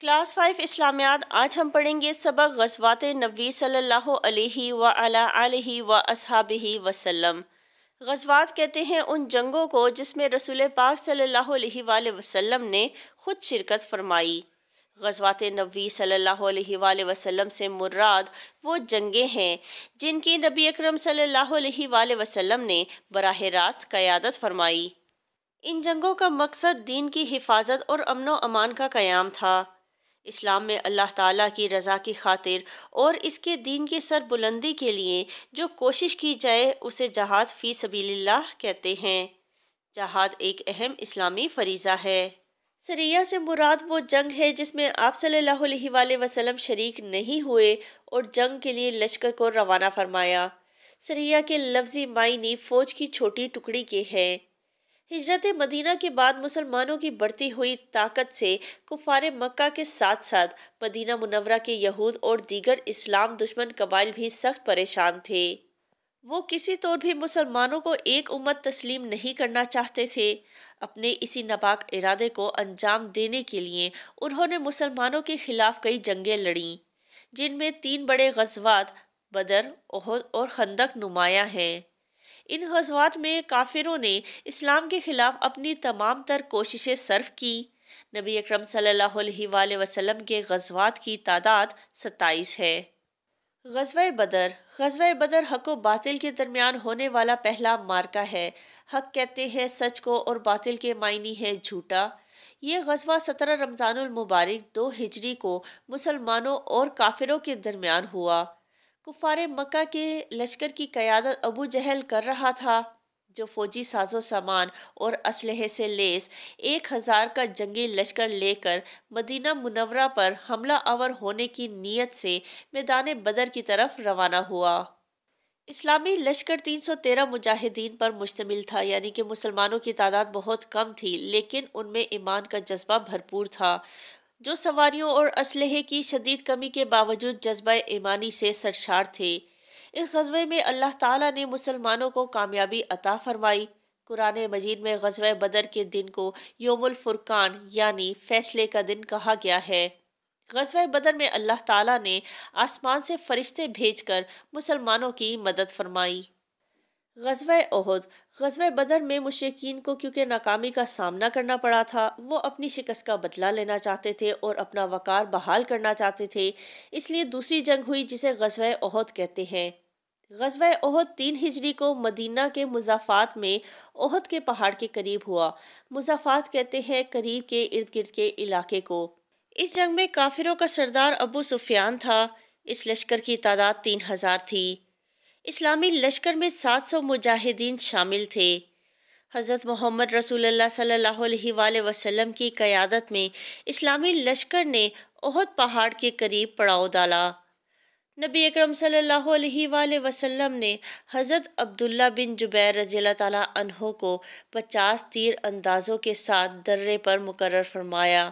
class five इस्लामियात आज हम पढ़ेंगे सबक गजवात नबी सल्लल्लाहु अलैहि व अलैहि व वसल्लम गजवात कहते हैं उन जंगों को जिसमें रसूल पाक सल्लल्लाहु अलैहि वसल्लम ने खुद शिरकत फरमाई गजवात नबी सल्लल्लाहु अलैहि वाले वसल्लम से मुराद वो जंगें हैं जिनकी नबी अकरम सल्लल्लाहु अलैहि वसल्लम ने बराह रास्त क़्यादत फरमाई इन जंगों का मकसद दीन की हिफाजत और अमन अमान का क़्याम था इस्लाम में अल्लाह ताला की रज़ा की खातिर और इसके दीन की सरबुलंदी के लिए जो कोशिश की जाए उसे जहाद फ़ी सबील्लाह कहते हैं जहाद एक अहम इस्लामी फरीज़ा है सरिया से मुराद वो जंग है जिसमें आप सल्ला वसलम शरीक नहीं हुए और जंग के लिए लश्कर को रवाना फरमाया सरिया के लफ्ज़ी मायने फ़ौज की छोटी टुकड़ी के हैं हिजरत मदीना के बाद मुसलमानों की बढ़ती हुई ताकत से कुफार मक्का के साथ साथ मदीना मुनवरा के यहूद और दीगर इस्लाम दुश्मन कबाइल भी सख्त परेशान थे वो किसी तौर भी मुसलमानों को एक उम्मत तस्लीम नहीं करना चाहते थे अपने इसी नापाक इरादे को अंजाम देने के लिए उन्होंने मुसलमानों के खिलाफ कई जंगें लड़ीं जिनमें तीन बड़े गजवात बदर ओहद और खंदक नुमाया हैं इन गजवात में काफिरों ने इस्लाम के ख़िलाफ़ अपनी तमाम तर कोशिशें सर्फ़ की नबी अक्रम सल्लल्लाहु वसलम के गजवात की तादाद सत्ताईस है गजवा बदर गजवा बदर हक व बातिल के दरमियान होने वाला पहला मार्का है हक कहते हैं सच को और बातिल के मायनी है झूठा ये गजवा सत्रह रमज़ानमबारक दो हिजरी को मुसलमानों और काफिरों के दरमियान हुआ कुफार मक्का के लश्कर की क़्यादत अबू जहल कर रहा था जो फ़ौजी साजो सामान और असलहे से लेस एक हज़ार का जंगी लश्कर लेकर मदीना मुनवरा पर हमला आवर होने की नीयत से मैदान बदर की तरफ रवाना हुआ इस्लामी लश्कर 313 मुजाहिदीन पर मुश्तमिल था यानी कि मुसलमानों की तादाद बहुत कम थी लेकिन उनमें ईमान का जज्बा भरपूर था जो सवारियों और असलहे की शदीद कमी के बावजूद जज्बा ईमानी से सरशार थे इस गजबे में अल्लाह ताला ने मुसलमानों को कामयाबी अता फरमाई कुरान मजीद में गजब बदर के दिन को योमुल फुरकान यानी फैसले का दिन कहा गया है गजब बदर में अल्लाह ताला ने आसमान से फरिश्ते भेजकर मुसलमानों की मदद फरमाई गजब अहद गजब बदर में मुशीन को क्योंकि नाकामी का सामना करना पड़ा था वो अपनी शिकस्त का बदला लेना चाहते थे और अपना वक़ार बहाल करना चाहते थे इसलिए दूसरी जंग हुई जिसे गजब अहद कहते हैं गजब अहद तीन हिजरी को मदीना के मुजाफात में अहद के पहाड़ के करीब हुआ मुजाफात कहते हैं करीब के इर्द गिर्द के इलाके को इस जंग में काफिरों का सरदार अबू सुफियान था इस लश्कर की तादाद तीन हज़ार थी इस्लामी लश्कर में 700 मुजाहिदीन शामिल थे हज़रत मोहम्मद रसूल सल्लल्लाहु अलैहि वसल्लम की क़यादत में इस्लामी लश्कर ने ओहद पहाड़ के करीब पड़ाव डाला नबी अकरम सल्ला अलैहि वसल्लम ने हज़रत अब्दुल्ला बिन जुबैर रजील तहों को पचास तीर अंदाज़ों के साथ दर्रे पर मुकर फरमाया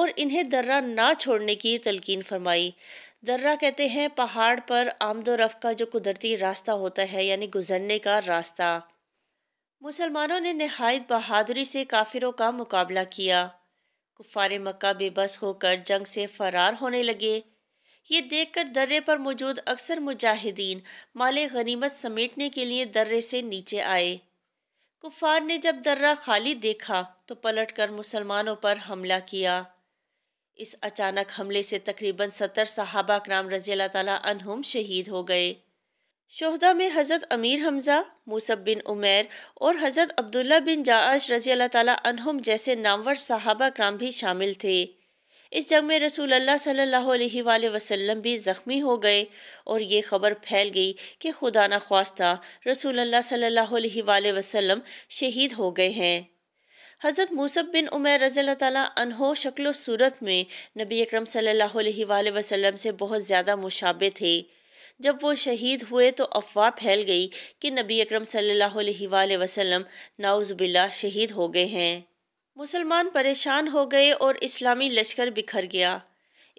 और इन्हें दर्रा ना छोड़ने की तलकिन फरमाई दर्रा कहते हैं पहाड़ पर आमदोरफ़ का जो कुदरती रास्ता होता है यानी गुजरने का रास्ता मुसलमानों ने नहायत बहादुरी से काफिरों का मुकाबला किया कुफार मक्का बेबस होकर जंग से फरार होने लगे ये देखकर दर्रे पर मौजूद अक्सर मुजाहिदीन माले गनीमत समेटने के लिए दर्रे से नीचे आए कुफार ने जब दर्रा खाली देखा तो पलटकर मुसलमानों पर हमला किया इस अचानक हमले से तकरीबन सत्तर साहबा कराम रजील तलाम शहीद हो गए शहदा में हज़रत अमीर हमज़ा मूसब बिन उमेर और हज़रत अब्दुल्ला बिन जाश रजी तहम जैसे नामवर सहाबा कराम भी शामिल थे इस जंग में रसूल अल्लाह सल्लल्लाहु भी ज़ख्मी हो गए और ये खबर फैल गई कि खुदा न ख्वास्ता रसूल अल्लाह सल्लल्लाहु शहीद हो गए हैं हज़रत मूसब बिन उमर रज़ी तहो शक्ल सूरत में नबी अक्रम सल्लल्लाहु वसम से बहुत ज़्यादा मुशाबे थे जब वो शहीद हुए तो अफवाह फैल गई कि नबी अक्रम सल्ला वसम नाउज़बिल्ला शहीद हो गए हैं मुसलमान परेशान हो गए और इस्लामी लश्कर बिखर गया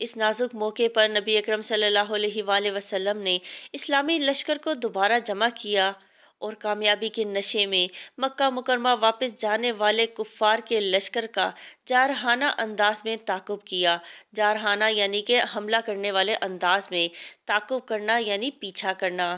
इस नाजुक मौके पर नबी अक्रम सल्लल्लाहु वसलम ने इस्लामी लश्कर को दोबारा जमा किया और कामयाबी के नशे में मक्का मुकरमा वापस जाने वाले कुफ़ार के लश्कर का जारहाना अंदाज में ताकुब किया जारहाना यानी कि हमला करने वाले अंदाज में ताकुब करना यानी पीछा करना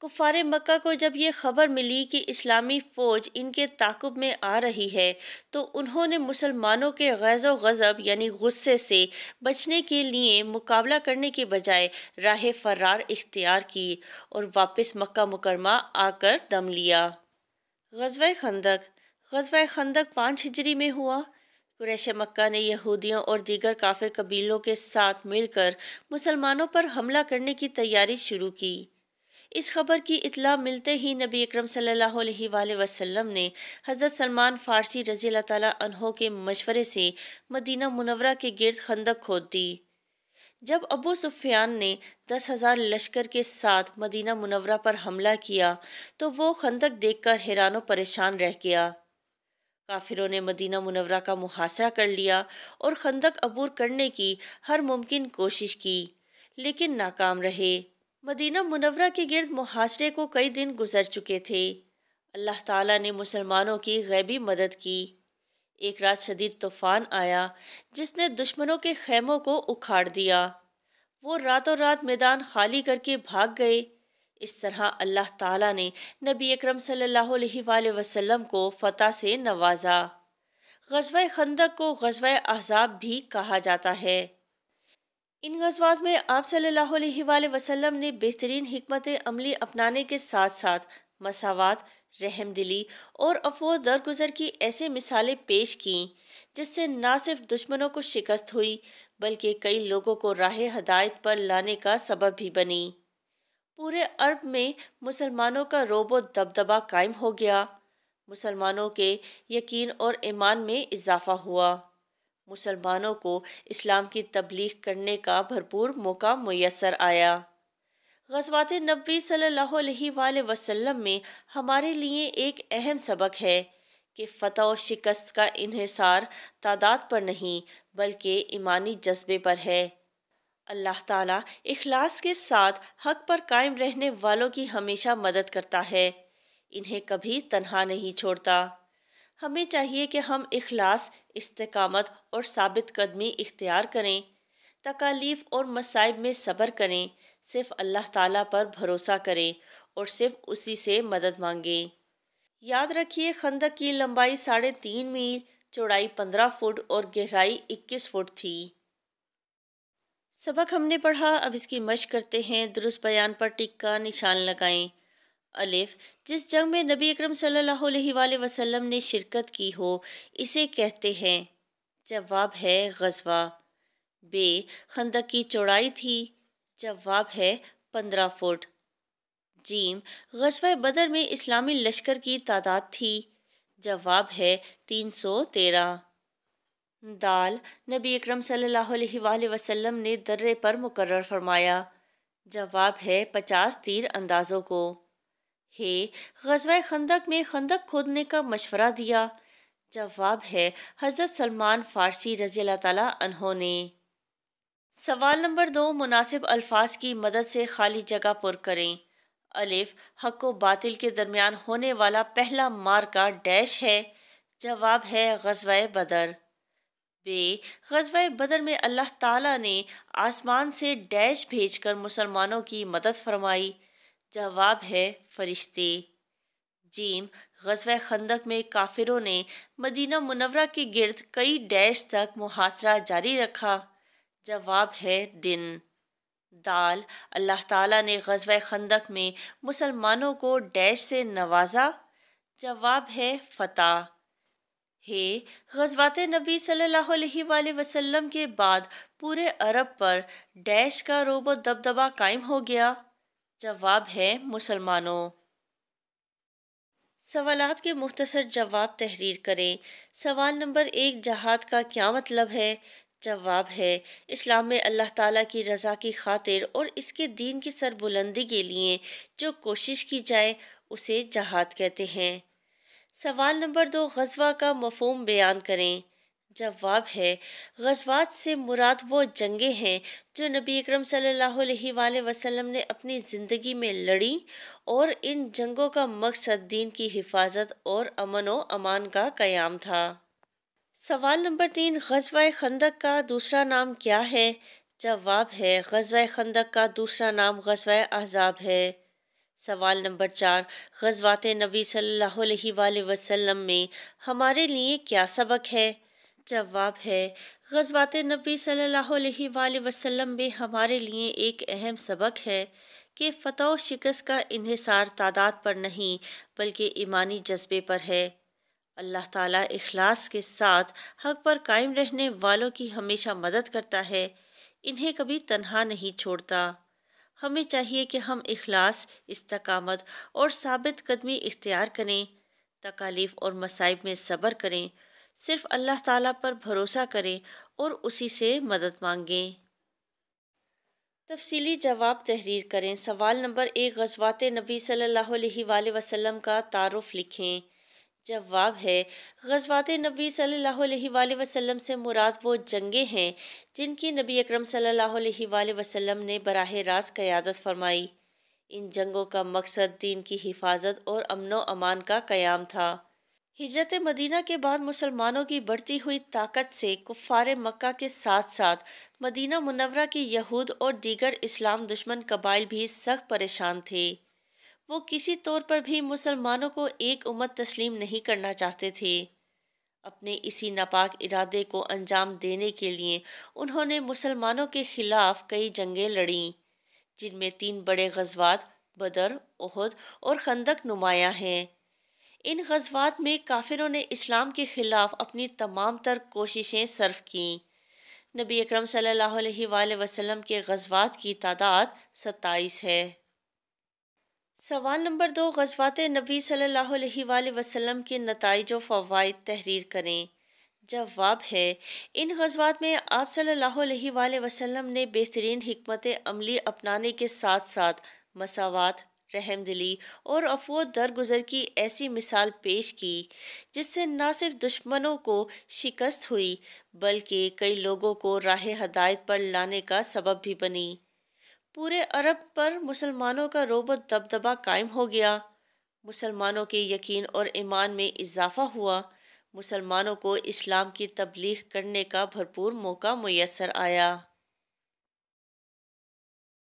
कुफार मक्का को जब यह खबर मिली कि इस्लामी फ़ौज इनके ताकुब में आ रही है तो उन्होंने मुसलमानों के गैज़ गज़ब यानी गुस्से से बचने के लिए मुकाबला करने के बजाय राह फरार इख्तियार की और वापस मक्का मुकरमा आकर दम लिया गजवा खंदक गजवा खंदक पाँच हिजरी में हुआ कुरैश मक्का ने यहूदियों और दीगर काफिर कबीलों के साथ मिलकर मुसलमानों पर हमला करने की तैयारी शुरू की इस खबर की इतला मिलते ही नबी अक्रम सम ने हज़रत सलमान फ़ारसी रज़ी तहों के मशवरे से मदीना मुनवरा के गिरद खंदक खोद दी जब अबू सुफियान ने दस हज़ार लश्कर के साथ मदीना मुनवरा पर हमला किया तो वो खंदक देखकर हैरान परेशान रह गया काफिरों ने मदीना मुनवरा का मुहासरा कर लिया और खंदक अबूर करने की हर मुमकिन कोशिश की लेकिन नाकाम रहे मदीना मुनवरा के गिरद मुहासरे को कई दिन गुजर चुके थे अल्लाह ताला ने मुसलमानों की गैबी मदद की एक रात शदीद तूफ़ान आया जिसने दुश्मनों के खेमों को उखाड़ दिया वो रातों रात मैदान खाली करके भाग गए इस तरह अल्लाह ताला ने नबी अकरम सल्लल्लाहु अलैहि वसल्लम को फ़तह से नवाजा गजवा खंदक को गजवा अहजाब भी कहा जाता है इन गजबात में आप सल्लल्लाहु अलैहि वसल्लम ने बेहतरीन हमत अमली अपनाने के साथ साथ मसावत रहमदिली और अफो दरगुजर की ऐसे मिसालें पेश की जिससे ना सिर्फ दुश्मनों को शिकस्त हुई बल्कि कई लोगों को राह हदायत पर लाने का सबब भी बनी पूरे अरब में मुसलमानों का रोबो दबदबा कायम हो गया मुसलमानों के यकीन और ईमान में इजाफा हुआ मुसलमानों को इस्लाम की तबलीग करने का भरपूर मौका मैसर आया गजबात नबी सल्लल्लाहु वसलम में हमारे लिए एक अहम सबक है कि फ़तह और शिकस्त का इहिसार तादाद पर नहीं बल्कि ईमानी जज्बे पर है अल्लाह ताला इखलास के साथ हक पर कायम रहने वालों की हमेशा मदद करता है इन्हें कभी तनहा नहीं छोड़ता हमें चाहिए कि हम अखलास इस्तकामत और साबित कदमी इख्तियार करें तकालीफ और मसाइब में सब्र करें सिर्फ अल्लाह ताला पर भरोसा करें और सिर्फ उसी से मदद मांगें याद रखिए खंदक की लंबाई साढ़े तीन मील चौड़ाई पंद्रह फुट और गहराई इक्कीस फुट थी सबक हमने पढ़ा अब इसकी मश करते हैं दुरुस्त बयान पर टिक का निशान लगाएं अलिफ जिस जंग में नबी अकरम सल्लल्लाहु अलैहि वसल्लम ने शिरकत की हो इसे कहते हैं जवाब है गजवा बे खंदक की चौड़ाई थी जवाब है पंद्रह फुट जीम गजवा बदर में इस्लामी लश्कर की तादाद थी जवाब है तीन सौ तेरह दाल नबी अकरम सल्लल्लाहु अलैहि वसल्लम ने दर्रे पर मुकर फरमाया जवाब है पचास तीर अंदाज़ों को है गजवा खंदक में खंदक खोदने का मशवरा दिया जवाब है हज़रत सलमान फ़ारसी रजी अल्लाह तहों ने सवाल नंबर दो मुनासिब अल्फाज की मदद से खाली जगह पुर करें अलिफ हक व बातिल के दरमियान होने वाला पहला मार का डैश है जवाब है गजवा बदर बे गजब बदर में अल्लाह ताला ने आसमान से डैश भेजकर मुसलमानों की मदद फरमाई जवाब है फरिश्ते जीम गजब खंदक में काफिरों ने मदीना मुनवरा के गिरद कई डैश तक मुहासरा जारी रखा जवाब है दिन दाल अल्लाह ताला ने गजव खंदक में मुसलमानों को डैश से नवाजा जवाब है फतह हे गजबात नबी सल्लल्लाहु अलैहि वसल्लम के बाद पूरे अरब पर डैश का रोबो दबदबा कायम हो गया जवाब है मुसलमानों सवाल के मुख्तर जवाब तहरीर करें सवाल नंबर एक जहाद का क्या मतलब है जवाब है इस्लाम में अल्लाह ताला की रज़ा की खातिर और इसके दीन की सरबुलंदी के लिए जो कोशिश की जाए उसे जहाद कहते हैं सवाल नंबर दो गजबा का मफहम बयान करें जवाब है गजबात से मुराद वो जंगें हैं जो नबी अकरम सल्लल्लाहु अलैहि वसल्लम ने अपनी ज़िंदगी में लड़ी और इन जंगों का मकसद दीन की हिफाजत और अमन व अमान का क़याम था सवाल नंबर तीन गजवा खंदक का दूसरा नाम क्या है जवाब है गजवा खंदक का दूसरा नाम गजवा अहजाब है सवाल नंबर चार गजवात नबी सल्ह वसम में हमारे लिए क्या सबक है जवाब है गजबात नबी सल वसम में हमारे लिए एक अहम सबक है कि फ़तह शिकस्त का इहिसार तादाद पर नहीं बल्कि ईमानी जज्बे पर है अल्लाह ताला इखलास के साथ हक पर कायम रहने वालों की हमेशा मदद करता है इन्हें कभी तनहा नहीं छोड़ता हमें चाहिए कि हम इखलास इस्तकामत और साबित कदमी इख्तियार करें तकालीफ और मसाइब में सब्र करें सिर्फ अल्लाह ताला पर भरोसा करें और उसी से मदद मांगें तफसीली जवाब तहरीर करें सवाल नंबर एक गजवात नबी सल्लल्लाहु अलैहि वसल्लम का तारफ़ लिखें जवाब है गजवात नबी सल्लल्लाहु अलैहि वसल्लम से मुराद वो जंगे हैं जिनकी नबी अकरम सल्लल्लाहु अलैहि वसल्लम ने बराह रास्त क़्यादत फरमाई इन जंगों का मकसद दीन की हिफाजत और अमन अमान का क़याम था हिजरत मदीना के बाद मुसलमानों की बढ़ती हुई ताकत से कुफ़ार मक्का के साथ साथ मदीना मुनवरा के यहूद और दीगर इस्लाम दुश्मन कबाइल भी सख्त परेशान थे वो किसी तौर पर भी मुसलमानों को एक उम्मत तस्लीम नहीं करना चाहते थे अपने इसी नापाक इरादे को अंजाम देने के लिए उन्होंने मुसलमानों के ख़िलाफ़ कई जंगें लड़ीं जिनमें तीन बड़े गजवात बदर ओहद और खंदक नुमाया हैं इन गजबात में काफिरों ने इस्लाम के ख़िलाफ़ अपनी तमाम तर कोशिशें सर्फ़ कीं नबी अकरम सल्लल्लाहु वसल्लम के गजबात की तादाद सत्ताईस है सवाल नंबर दो गजबात नबी सल्ला वसलम के नतज व फ़वाद तहरीर करें जवाब है इन गजबात में आप सल्ला वसलम ने बेहतरीन हमत अमली अपनाने के साथ साथ मसावत रहम दिली और अफो दरगुजर की ऐसी मिसाल पेश की जिससे न सिर्फ दुश्मनों को शिकस्त हुई बल्कि कई लोगों को राह हदायत पर लाने का सबब भी बनी पूरे अरब पर मुसलमानों का रोबत दबदबा कायम हो गया मुसलमानों के यकीन और ईमान में इजाफा हुआ मुसलमानों को इस्लाम की तबलीग करने का भरपूर मौका मैसर आया